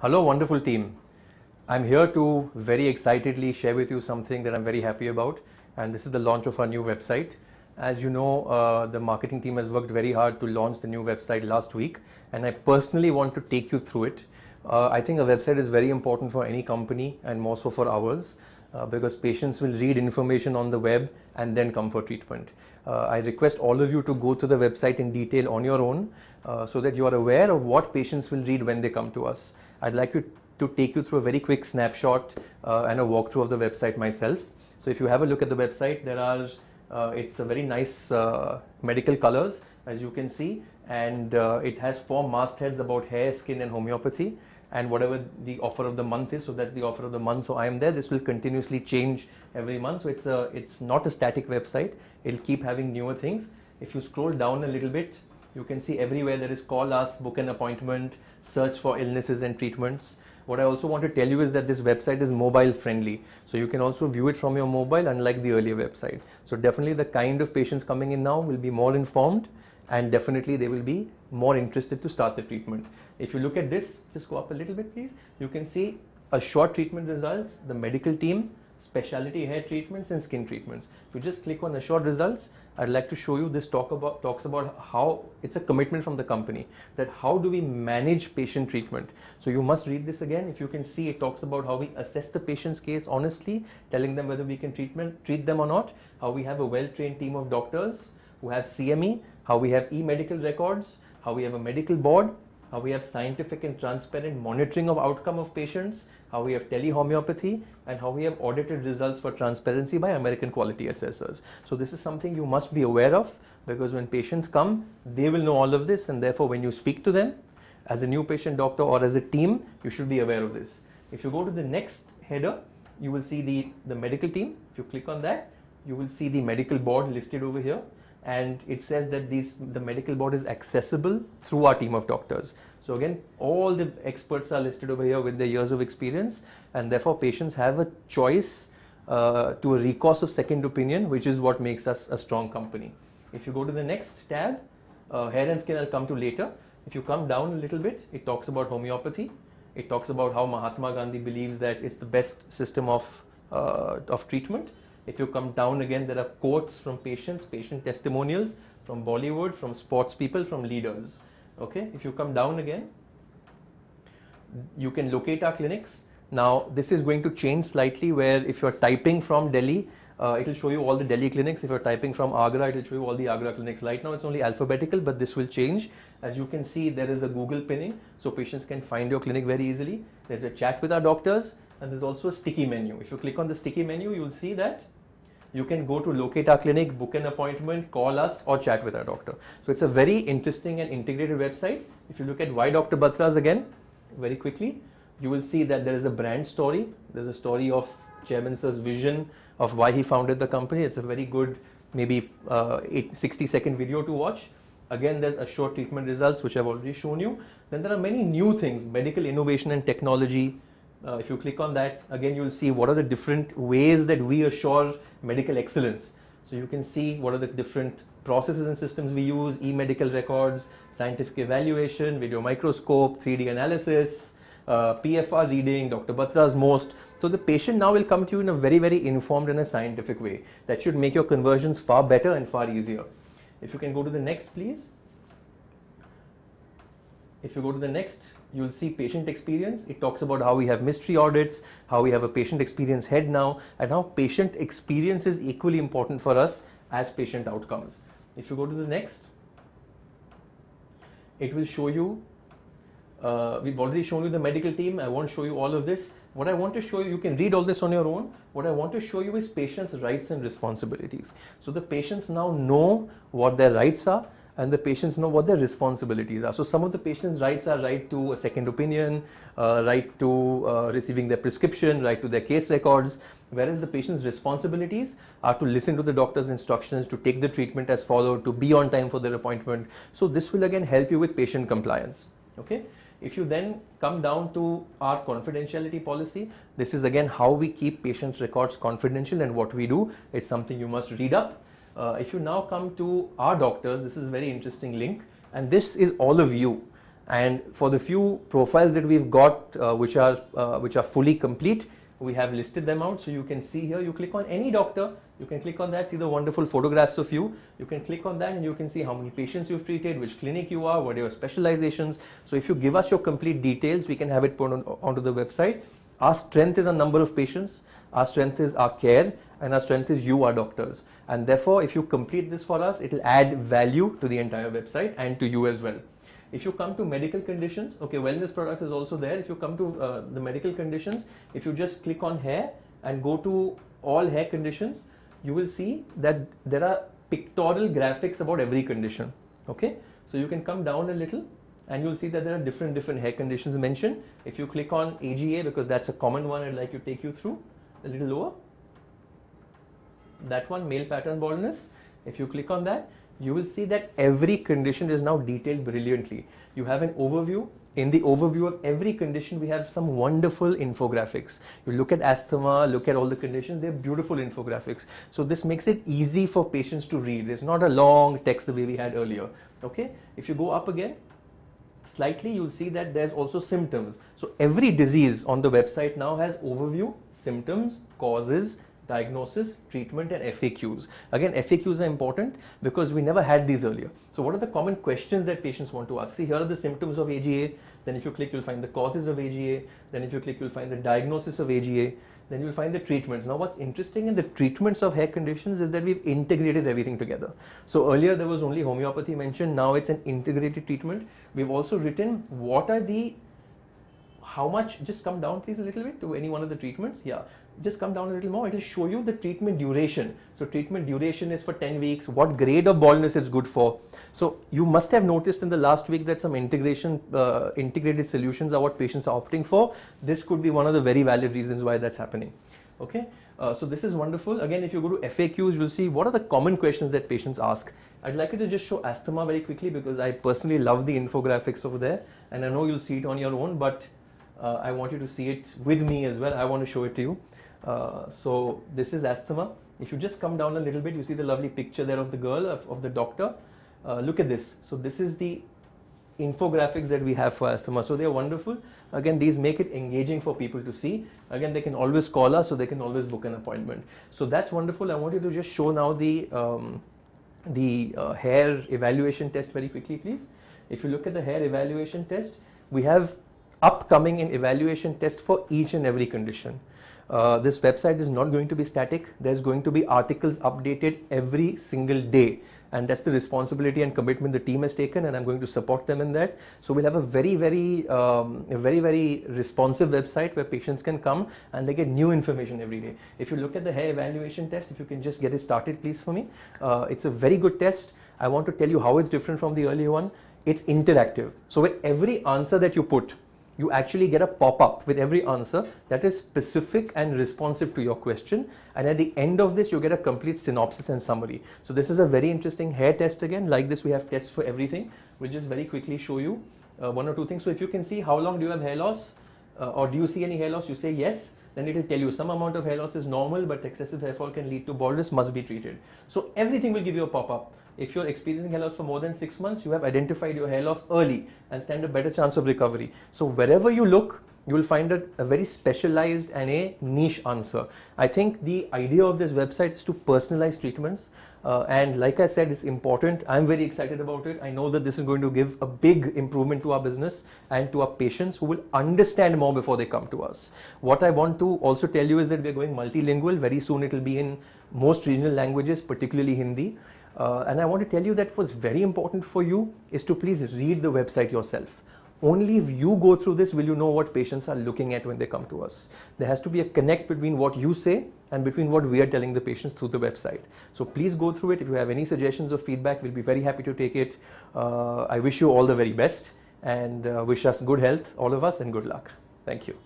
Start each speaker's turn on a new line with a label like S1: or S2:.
S1: Hello, wonderful team. I'm here to very excitedly share with you something that I'm very happy about, and this is the launch of our new website. As you know, uh, the marketing team has worked very hard to launch the new website last week, and I personally want to take you through it. Uh, I think a website is very important for any company and more so for ours. Uh, because patients will read information on the web and then come for treatment. Uh, I request all of you to go to the website in detail on your own uh, so that you are aware of what patients will read when they come to us. I'd like you to take you through a very quick snapshot uh, and a walkthrough of the website myself. So if you have a look at the website, there are uh, it's a very nice uh, medical colors as you can see and uh, it has four mastheads about hair, skin and homeopathy and whatever the offer of the month is. So that's the offer of the month. So I am there. This will continuously change every month. So it's a it's not a static website. It'll keep having newer things. If you scroll down a little bit, you can see everywhere there is call us, book an appointment, search for illnesses and treatments. What I also want to tell you is that this website is mobile friendly. So you can also view it from your mobile unlike the earlier website. So definitely the kind of patients coming in now will be more informed and definitely they will be more interested to start the treatment. If you look at this, just go up a little bit please, you can see a short treatment results, the medical team, specialty hair treatments and skin treatments. If you just click on the short results, I'd like to show you this talk about talks about how it's a commitment from the company that how do we manage patient treatment. So you must read this again. If you can see, it talks about how we assess the patient's case honestly, telling them whether we can treatment treat them or not. How we have a well-trained team of doctors who have CME. How we have e-medical records. How we have a medical board how we have scientific and transparent monitoring of outcome of patients, how we have telehomeopathy, and how we have audited results for transparency by American quality assessors. So this is something you must be aware of because when patients come, they will know all of this and therefore when you speak to them, as a new patient doctor or as a team, you should be aware of this. If you go to the next header, you will see the, the medical team. If you click on that, you will see the medical board listed over here and it says that these the medical board is accessible through our team of doctors so again all the experts are listed over here with their years of experience and therefore patients have a choice uh, to a recourse of second opinion which is what makes us a strong company if you go to the next tab uh, hair and skin i'll come to later if you come down a little bit it talks about homeopathy it talks about how mahatma gandhi believes that it's the best system of uh, of treatment if you come down again, there are quotes from patients, patient testimonials from Bollywood, from sports people, from leaders. Okay, if you come down again, you can locate our clinics. Now, this is going to change slightly where if you're typing from Delhi, uh, it will show you all the Delhi clinics. If you're typing from Agra, it will show you all the Agra clinics. Right now, it's only alphabetical, but this will change. As you can see, there is a Google pinning, so patients can find your clinic very easily. There's a chat with our doctors, and there's also a sticky menu. If you click on the sticky menu, you'll see that you can go to locate our clinic, book an appointment, call us or chat with our doctor. So it's a very interesting and integrated website. If you look at why Dr. Batra's again, very quickly, you will see that there is a brand story. There's a story of Chairman Sir's vision of why he founded the company. It's a very good, maybe uh, eight, 60 second video to watch. Again, there's a short treatment results, which I've already shown you. Then there are many new things, medical innovation and technology, uh, if you click on that, again, you'll see what are the different ways that we assure medical excellence. So you can see what are the different processes and systems we use, e-medical records, scientific evaluation, video microscope, 3D analysis, uh, PFR reading, Dr. Batra's most. So the patient now will come to you in a very, very informed and a scientific way. That should make your conversions far better and far easier. If you can go to the next, please. If you go to the next, you'll see patient experience. It talks about how we have mystery audits, how we have a patient experience head now, and how patient experience is equally important for us as patient outcomes. If you go to the next, it will show you, uh, we've already shown you the medical team. I won't show you all of this. What I want to show you, you can read all this on your own. What I want to show you is patients' rights and responsibilities. So the patients now know what their rights are and the patients know what their responsibilities are. So some of the patients' rights are right to a second opinion, uh, right to uh, receiving their prescription, right to their case records, whereas the patient's responsibilities are to listen to the doctor's instructions, to take the treatment as followed, to be on time for their appointment. So this will again help you with patient compliance. Okay. If you then come down to our confidentiality policy, this is again how we keep patients' records confidential and what we do. It's something you must read up uh, if you now come to our doctors, this is a very interesting link and this is all of you. And for the few profiles that we've got uh, which, are, uh, which are fully complete, we have listed them out. So you can see here, you click on any doctor, you can click on that, see the wonderful photographs of you. You can click on that and you can see how many patients you've treated, which clinic you are, what are your specializations. So if you give us your complete details, we can have it put on, onto the website. Our strength is our number of patients, our strength is our care, and our strength is you, our doctors. And therefore, if you complete this for us, it will add value to the entire website and to you as well. If you come to medical conditions, okay, wellness products is also there. If you come to uh, the medical conditions, if you just click on hair and go to all hair conditions, you will see that there are pictorial graphics about every condition. Okay, so you can come down a little and you'll see that there are different different hair conditions mentioned. If you click on AGA because that's a common one I'd like to take you through a little lower. That one male pattern baldness. If you click on that you will see that every condition is now detailed brilliantly. You have an overview. In the overview of every condition, we have some wonderful infographics. You look at asthma, look at all the conditions, they're beautiful infographics. So this makes it easy for patients to read. It's not a long text the way we had earlier. Okay, if you go up again, slightly you'll see that there's also symptoms. So every disease on the website now has overview, symptoms, causes, diagnosis, treatment and FAQs. Again, FAQs are important because we never had these earlier. So what are the common questions that patients want to ask? See, here are the symptoms of AGA. Then if you click, you'll find the causes of AGA. Then if you click, you'll find the diagnosis of AGA then you'll find the treatments. Now what's interesting in the treatments of hair conditions is that we've integrated everything together. So earlier there was only homeopathy mentioned, now it's an integrated treatment. We've also written what are the how much just come down please a little bit to any one of the treatments yeah just come down a little more, it will show you the treatment duration. So treatment duration is for 10 weeks, what grade of baldness is good for. So you must have noticed in the last week that some integration, uh, integrated solutions are what patients are opting for. This could be one of the very valid reasons why that's happening. Okay, uh, so this is wonderful. Again, if you go to FAQs, you'll see what are the common questions that patients ask. I'd like you to just show asthma very quickly because I personally love the infographics over there and I know you'll see it on your own, but uh, I want you to see it with me as well. I want to show it to you. Uh, so this is asthma. If you just come down a little bit, you see the lovely picture there of the girl, of, of the doctor. Uh, look at this. So this is the infographics that we have for asthma. So they're wonderful. Again, these make it engaging for people to see. Again, they can always call us, so they can always book an appointment. So that's wonderful. I want you to just show now the um, the uh, hair evaluation test very quickly, please. If you look at the hair evaluation test, we have upcoming an evaluation test for each and every condition. Uh, this website is not going to be static. There's going to be articles updated every single day. And that's the responsibility and commitment the team has taken, and I'm going to support them in that. So we'll have a very, very, um, a very, very responsive website where patients can come and they get new information every day. If you look at the hair evaluation test, if you can just get it started, please, for me. Uh, it's a very good test. I want to tell you how it's different from the earlier one. It's interactive. So with every answer that you put, you actually get a pop-up with every answer that is specific and responsive to your question. And at the end of this, you get a complete synopsis and summary. So this is a very interesting hair test again. Like this, we have tests for everything. We'll just very quickly show you uh, one or two things. So if you can see how long do you have hair loss uh, or do you see any hair loss, you say yes then it will tell you some amount of hair loss is normal, but excessive hair fall can lead to baldness, must be treated. So everything will give you a pop-up. If you're experiencing hair loss for more than six months, you have identified your hair loss early and stand a better chance of recovery. So wherever you look, you will find a, a very specialized and a niche answer. I think the idea of this website is to personalize treatments. Uh, and like I said, it's important. I'm very excited about it. I know that this is going to give a big improvement to our business and to our patients who will understand more before they come to us. What I want to also tell you is that we're going multilingual. Very soon it will be in most regional languages, particularly Hindi. Uh, and I want to tell you that what's very important for you is to please read the website yourself only if you go through this will you know what patients are looking at when they come to us. There has to be a connect between what you say and between what we are telling the patients through the website. So please go through it. If you have any suggestions or feedback, we'll be very happy to take it. Uh, I wish you all the very best and uh, wish us good health, all of us, and good luck. Thank you.